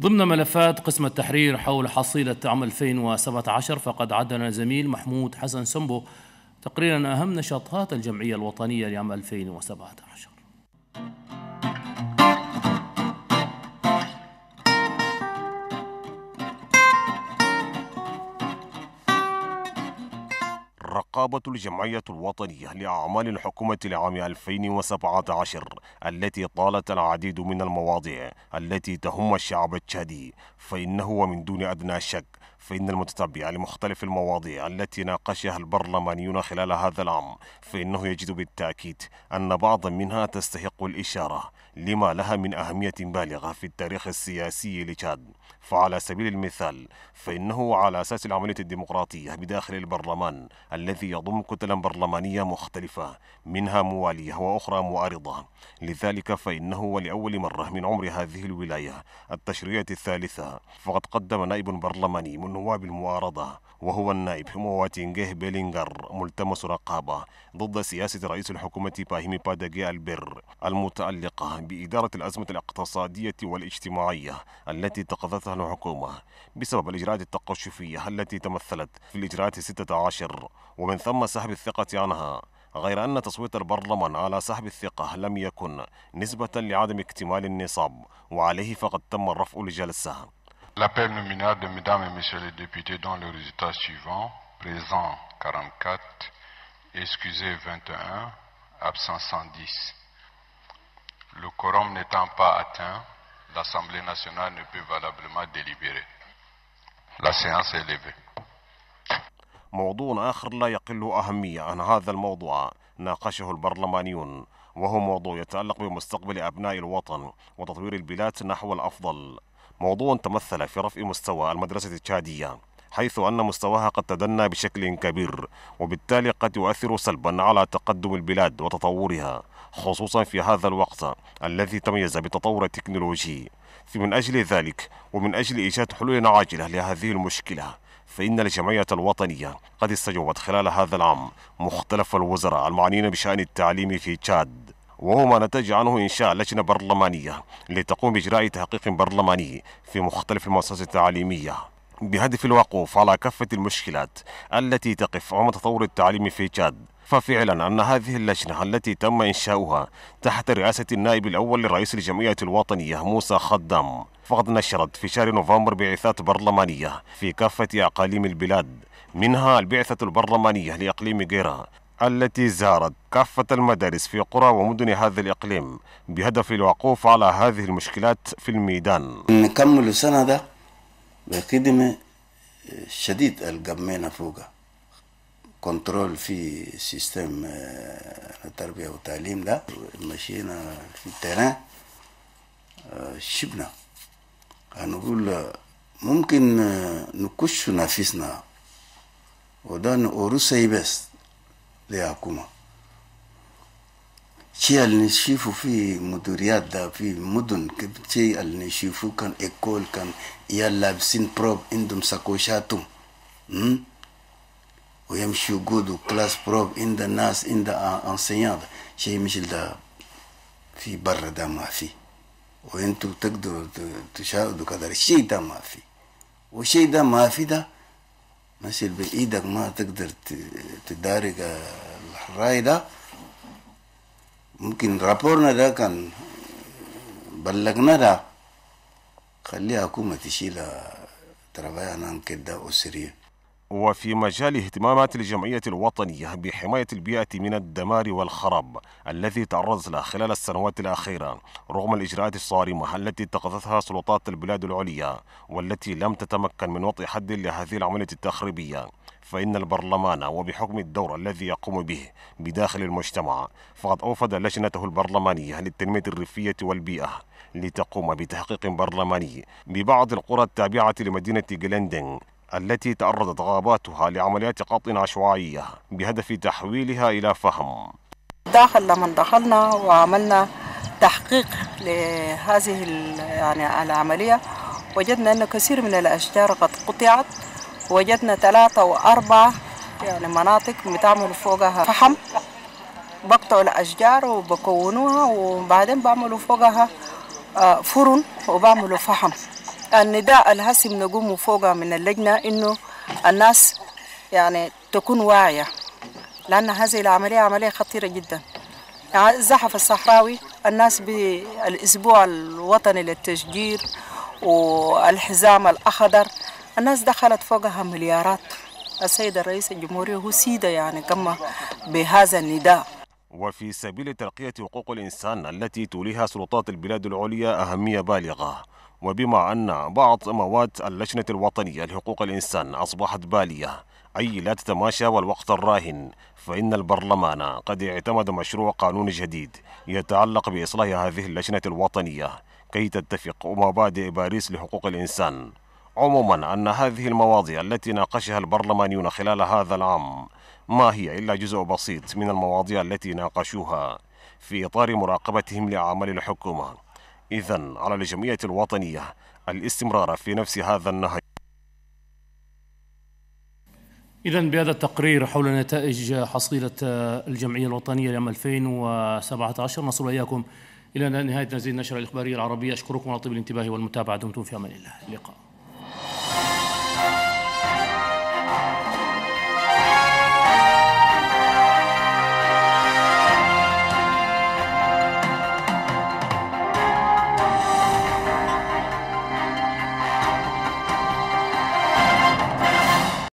ضمن ملفات قسم التحرير حول حصيلة عام 2017 فقد عدنا زميل محمود حسن سمبو تقريرا أهم نشاطات الجمعية الوطنية لعام 2017 رقابة الجمعية الوطنية لأعمال الحكومة لعام 2017 التي طالت العديد من المواضيع التي تهم الشعب التشادي فإنه ومن دون أدنى شك فإن المتتبع لمختلف المواضيع التي ناقشها البرلمانيون خلال هذا العام فإنه يجد بالتأكيد أن بعضا منها تستحق الإشارة لما لها من أهمية بالغة في التاريخ السياسي لتشاد فعلى سبيل المثال فإنه على أساس العملية الديمقراطية بداخل البرلمان الذي يضم كتلا برلمانية مختلفة منها موالية وأخرى معارضة لذلك فإنه ولأول مرة من عمر هذه الولاية التشريعية الثالثة فقد قدم نائب برلماني من نواب المعارضة وهو النائب مواتينجيه بيلينغر ملتمس رقابة ضد سياسة رئيس الحكومة باهيمي باداجي البر المتعلقة بإدارة الأزمة الاقتصادية والاجتماعية التي اتخذتها الحكومة بسبب الإجراءات التقشفية التي تمثلت في الإجراءات 16 ومن ثم سحب الثقة عنها غير أن تصويت البرلمان على سحب الثقة لم يكن نسبة لعدم اكتمال النصاب وعليه فقد تم الرفع لجلسة L'appel nominal de mesdames et messieurs les députés dont le résultat suivant, présent 44, excusé 21, absent 110. Le quorum n'étant pas atteint, l'Assemblée nationale ne peut valablement délibérer. La séance est levée. موضوع آخر لا يقل أهمية عن هذا الموضوع ناقشه البرلمانيون وهو موضوع يتعلق بمستقبل أبناء الوطن وتطوير البلاد نحو الأفضل موضوع تمثل في رفع مستوى المدرسة التشادية حيث أن مستواها قد تدنى بشكل كبير وبالتالي قد يؤثر سلبا على تقدم البلاد وتطورها خصوصا في هذا الوقت الذي تميز بتطور التكنولوجي من أجل ذلك ومن أجل إيجاد حلول عاجلة لهذه المشكلة فإن الجمعية الوطنية قد استجوبت خلال هذا العام مختلف الوزراء المعنيين بشأن التعليم في تشاد وهو ما نتج عنه إنشاء لجنة برلمانية لتقوم بإجراء تحقيق برلماني في مختلف المؤسسات التعليمية بهدف الوقوف على كافة المشكلات التي تقف أمام تطور التعليم في تشاد ففعلا أن هذه اللجنة التي تم إنشاؤها تحت رئاسة النائب الأول لرئيس الجمعية الوطنية موسى خدام فقد نشرت في شهر نوفمبر بعثات برلمانية في كافة أقاليم البلاد منها البعثة البرلمانية لإقليم جيرا التي زارت كافة المدارس في قرى ومدن هذا الإقليم بهدف الوقوف على هذه المشكلات في الميدان نكمل السنة ده بخدمة شديد الجمينا فوقها كنترول في سيستم التربية آه، والتعليم ده مشينا في التيران آه، شبنا هنقول يعني ممكن آه، نكش نفسنا وده نقرصي بس لحكومة شيء اللي نشوفه في مديريات ده في مدن شيء اللي نشوفه كان إيكول كان يا لابسين بروب عندهم ساكوشاتهم ويمشي يقود وكلاس بروب عند الناس عند انسيان شيء مش ده في برا ده ما في وانتوا تقدروا تشاهدوا كذا الشيء ده ما في وشيء ده ما في ده مثل بإيدك ما تقدر تدارك الراي ده ممكن رابورنا ده كان بلغنا ده خليها حكومة تشيل تربايا نام كده أسرية وفي مجال اهتمامات الجمعية الوطنية بحماية البيئة من الدمار والخراب الذي تعرض له خلال السنوات الأخيرة رغم الإجراءات الصارمة التي اتخذتها سلطات البلاد العليا والتي لم تتمكن من وضع حد لهذه العملية التخريبية فإن البرلمان وبحكم الدور الذي يقوم به بداخل المجتمع فقد أوفد لجنته البرلمانية للتنمية الريفية والبيئة لتقوم بتحقيق برلماني ببعض القرى التابعة لمدينة جلندن التي تعرضت غاباتها لعمليات قطع عشوائية بهدف تحويلها إلى فهم داخل لما دخلنا وعملنا تحقيق لهذه يعني العملية وجدنا أن كثير من الأشجار قد قطعت وجدنا ثلاثة وأربعة يعني مناطق بتعمل فوقها فحم بقطعوا الأشجار وبكونوها وبعدين بعملوا فوقها آه، فرن وبعملوا فحم النداء الهسي نقوم فوقها من اللجنة إنه الناس يعني تكون واعية لأن هذه العملية عملية خطيرة جدا يعني الزحف الصحراوي الناس بالأسبوع الوطني للتشجير والحزام الأخضر الناس دخلت فوقها مليارات السيد الرئيس الجمهورية هو سيدة يعني قام بهذا النداء وفي سبيل ترقية حقوق الإنسان التي توليها سلطات البلاد العليا أهمية بالغة وبما أن بعض مواد اللجنة الوطنية لحقوق الإنسان أصبحت بالية أي لا تتماشى والوقت الراهن فإن البرلمان قد اعتمد مشروع قانون جديد يتعلق بإصلاح هذه اللجنة الوطنية كي تتفق مبادئ باريس لحقوق الإنسان عموما أن هذه المواضيع التي ناقشها البرلمانيون خلال هذا العام ما هي إلا جزء بسيط من المواضيع التي ناقشوها في إطار مراقبتهم لأعمال الحكومة إذا على الجمعية الوطنية الاستمرار في نفس هذا النهج إذا بهذا التقرير حول نتائج حصيلة الجمعية الوطنية لعام 2017 نصل إياكم إلى نهاية هذه النشرة الإخبارية العربية أشكركم على طيب الانتباه والمتابعة دمتم في أمان الله اللقاء